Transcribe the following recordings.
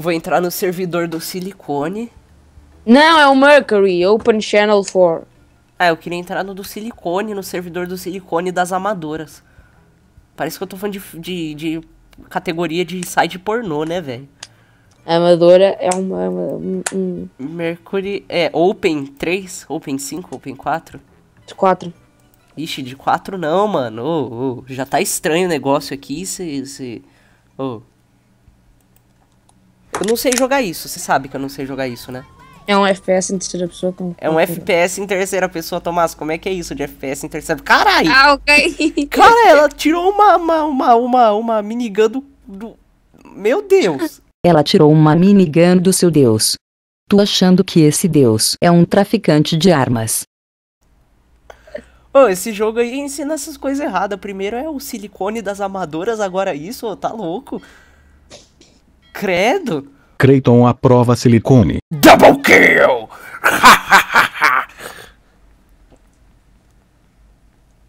Vou entrar no servidor do silicone. Não, é o Mercury, Open Channel 4. Ah, eu queria entrar no do silicone, no servidor do silicone das amadoras. Parece que eu tô falando de, de, de categoria de site pornô, né, velho? Amadora é uma. É uma um... Mercury. É, Open 3? Open 5? Open 4? De 4. Ixi, de 4 não, mano. Oh, oh, já tá estranho o negócio aqui. Se. se... Oh. Eu não sei jogar isso, você sabe que eu não sei jogar isso, né? É um FPS em terceira pessoa como. É um FPS em terceira pessoa, Tomás. Como é que é isso de FPS em terceira pessoa? Caralho! Ah, Cara, ela tirou uma, uma, uma, uma, uma minigun do, do. Meu Deus! Ela tirou uma minigun do seu Deus. Tu achando que esse Deus é um traficante de armas. Ô, oh, esse jogo aí ensina essas coisas erradas. Primeiro é o silicone das amadoras, agora isso, oh, tá louco? Credo! Creighton aprova silicone. Double kill!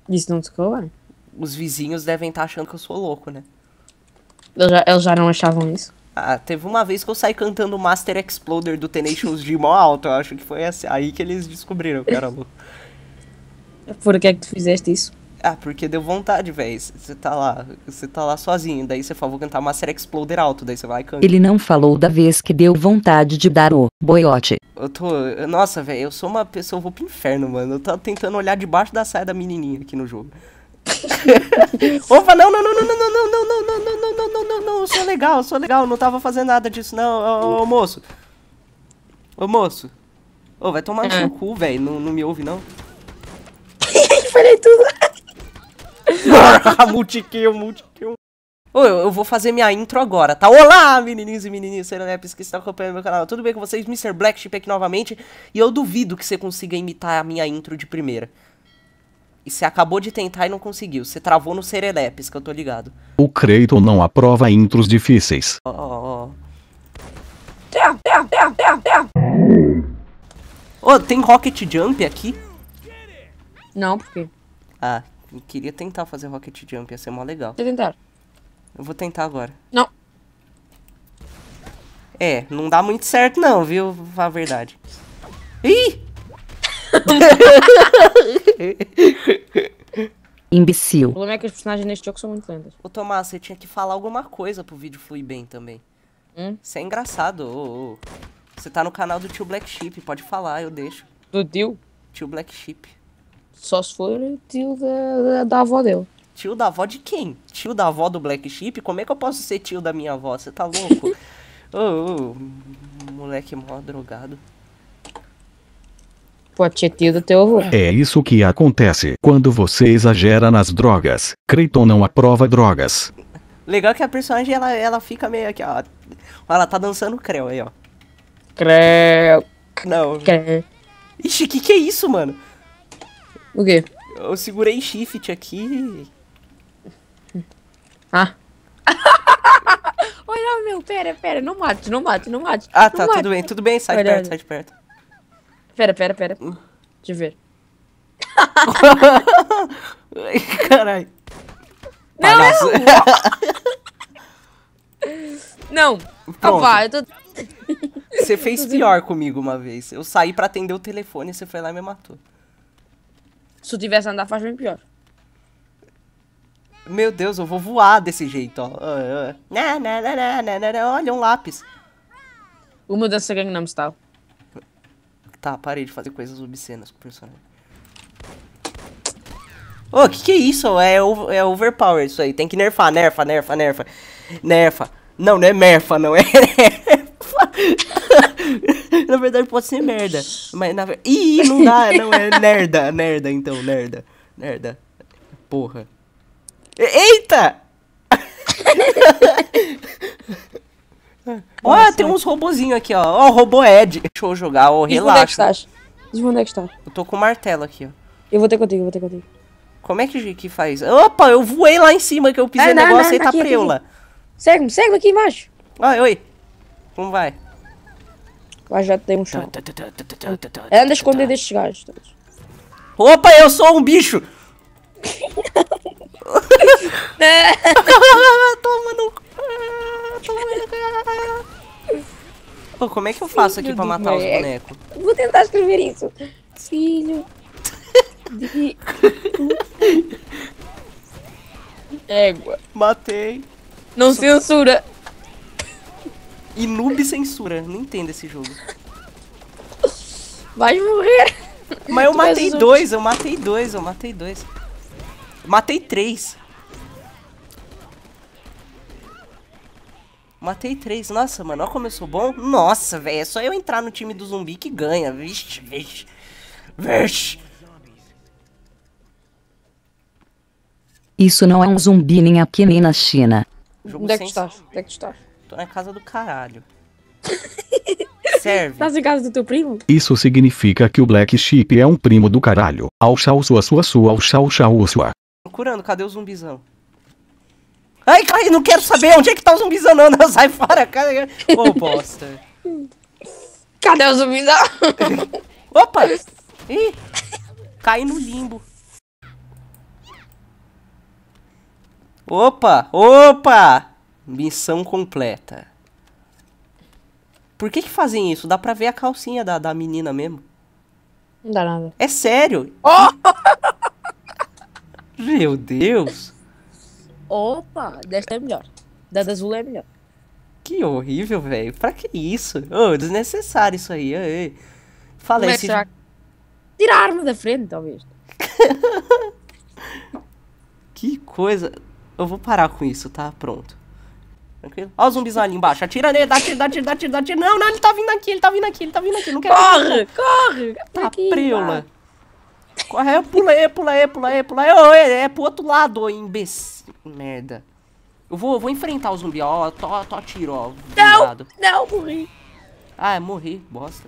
Isso não descola? Os vizinhos devem estar tá achando que eu sou louco, né? Eu já, já não achavam isso. Ah, teve uma vez que eu saí cantando Master Exploder do Tenacious de mó alto. Eu acho que foi assim, aí que eles descobriram que era louco. Por que é que tu fizeste isso? Ah, porque deu vontade, velho. Você tá lá, você tá lá sozinho, daí você fala, vou cantar uma série Exploder alto, daí você vai e canta. Ele não falou da vez que deu vontade de dar o boiote. Eu tô, nossa, velho, eu sou uma pessoa, eu vou pro inferno, mano. Eu tô tentando olhar debaixo da saia da menininha aqui no jogo. Opa, não, não, não, não, não, não, não, não, não, não, não, não, não, não, não, eu sou legal, eu sou legal, não tava fazendo nada disso, não, ô, ô moço. Ô, moço. Ô, vai tomar no seu cu, velho, não, não me ouve, não. Falei tudo. multikill, multikill. Eu, eu vou fazer minha intro agora, tá? Olá, menininhos e menininhas serenepes que estão acompanhando meu canal. Tudo bem com vocês? Mr. Black aqui novamente. E eu duvido que você consiga imitar a minha intro de primeira. E você acabou de tentar e não conseguiu. Você travou no serenepes, que eu tô ligado. O Creighton não aprova intros difíceis. Ó, ó, ó. Oh, tem Rocket Jump aqui? Não, por quê? Ah, eu queria tentar fazer rocket jump, ia ser mó legal. Quer tentar? Eu vou tentar agora. Não. É, não dá muito certo não, viu? A verdade. Ih! Imbecil. O problema é que os personagens neste jogo são muito lentos. Ô Tomás, você tinha que falar alguma coisa pro vídeo fluir bem também. Hum? Isso é engraçado, ô, ô. Você tá no canal do tio Black Sheep, pode falar, eu deixo. Do tio? Tio Black Sheep. Só se for tio da, da, da avó dele. Tio da avó de quem? Tio da avó do Black Sheep? Como é que eu posso ser tio da minha avó? Você tá louco? oh, oh, moleque mó drogado. Pode ser tio do teu avô. É isso que acontece quando você exagera nas drogas. Creighton não aprova drogas. Legal que a personagem ela, ela fica meio aqui, ó. Ela tá dançando creu aí, ó. Creu. Não. Creu. Ixi, que que é isso, mano? O quê? Eu segurei shift aqui. Ah. Olha, meu, pera, pera, não mate, não mate, não mate. Ah, não tá, mate. tudo bem, tudo bem, sai olha, de perto, olha. sai de perto. Pera, pera, pera. Uh. Deixa eu ver. Caralho. Não, não. Ah, não. Opa, eu tô... Você fez pior comigo uma vez. Eu saí pra atender o telefone e você foi lá e me matou. Se eu tivesse andar, faz bem pior. Meu Deus, eu vou voar desse jeito, ó. Na, na, na, na, na, na, olha, um lápis. O Uma dança Gangnam Style. Tá, parei de fazer coisas obscenas com o personagem. Ô, oh, que que é isso? É, é overpower isso aí. Tem que nerfar, nerfa, nerfa, nerfa. Nerfa. Não, não é merfa, não é nerfa. na verdade pode ser merda. Mas na verdade. Ih, não dá, não é merda, merda então, merda. Merda. Porra. Eita! Olha, tem uns robozinhos aqui, ó. Ó, o robô Ed. Deixa eu jogar, ó, é relaxa. Diz onde é que está. Eu tô com o martelo aqui, ó. Eu vou ter contigo, eu vou ter contigo. Como é que, que faz? Opa, eu voei lá em cima que eu pisei é, o negócio não, e tá preula. Segue-me, segue aqui embaixo. oi oi. Como vai? Mas já tem um chão. Anda esconder destes gajos todos. Opa, eu sou um bicho! Toma no... Pô, como é que eu faço Filho aqui pra matar os bonecos? Vou tentar escrever isso. Filho... de... Égua. Matei. Não censura. E noob censura. Não entendo esse jogo. Vai morrer. Mas eu matei dois, eu matei dois, eu matei dois. Matei três. Matei três. Nossa, mano, olha como eu sou bom. Nossa, velho, é só eu entrar no time do zumbi que ganha. Vixe, vixe. Vixe. Isso não é um zumbi nem aqui nem na China. Onde é que está? Onde é que está? Tô na casa do caralho. Serve. Tá em casa do teu primo? Isso significa que o Black Sheep é um primo do caralho. Au chau sua sua sua au chau chau sua. Procurando, cadê o zumbizão? Ai, cai não quero saber onde é que tá o zumbizão não, não sai fora, cara. Ô, oh, bosta. Cadê o zumbizão? Opa! Ih, cai no limbo. Opa, opa! Missão completa. Por que que fazem isso? Dá pra ver a calcinha da, da menina mesmo. Não dá nada. É sério? Oh! Meu Deus. Opa, desta é melhor. Da azul é melhor. Que horrível, velho. Pra que isso? Oh, desnecessário isso aí. Ei. Fala Como esse... Tira a arma da frente, talvez. que coisa. Eu vou parar com isso, tá? Pronto. Tranquilo? Ó o ali embaixo. Atira nele, dá tiro, dá tiro, dá tiro, dá tiro. Não, não, ele tá vindo aqui, ele tá vindo aqui, ele tá vindo aqui. Não quero corre, corre! Tá preula. Corre, eu pulei, pulei, pulei, pulei. Oh, é, é pro outro lado, ô imbecil. Merda. Eu vou, vou enfrentar o zumbi, ó. Tô, tô atiro, ó. Não, não, morri. Ah, morri. Bosta.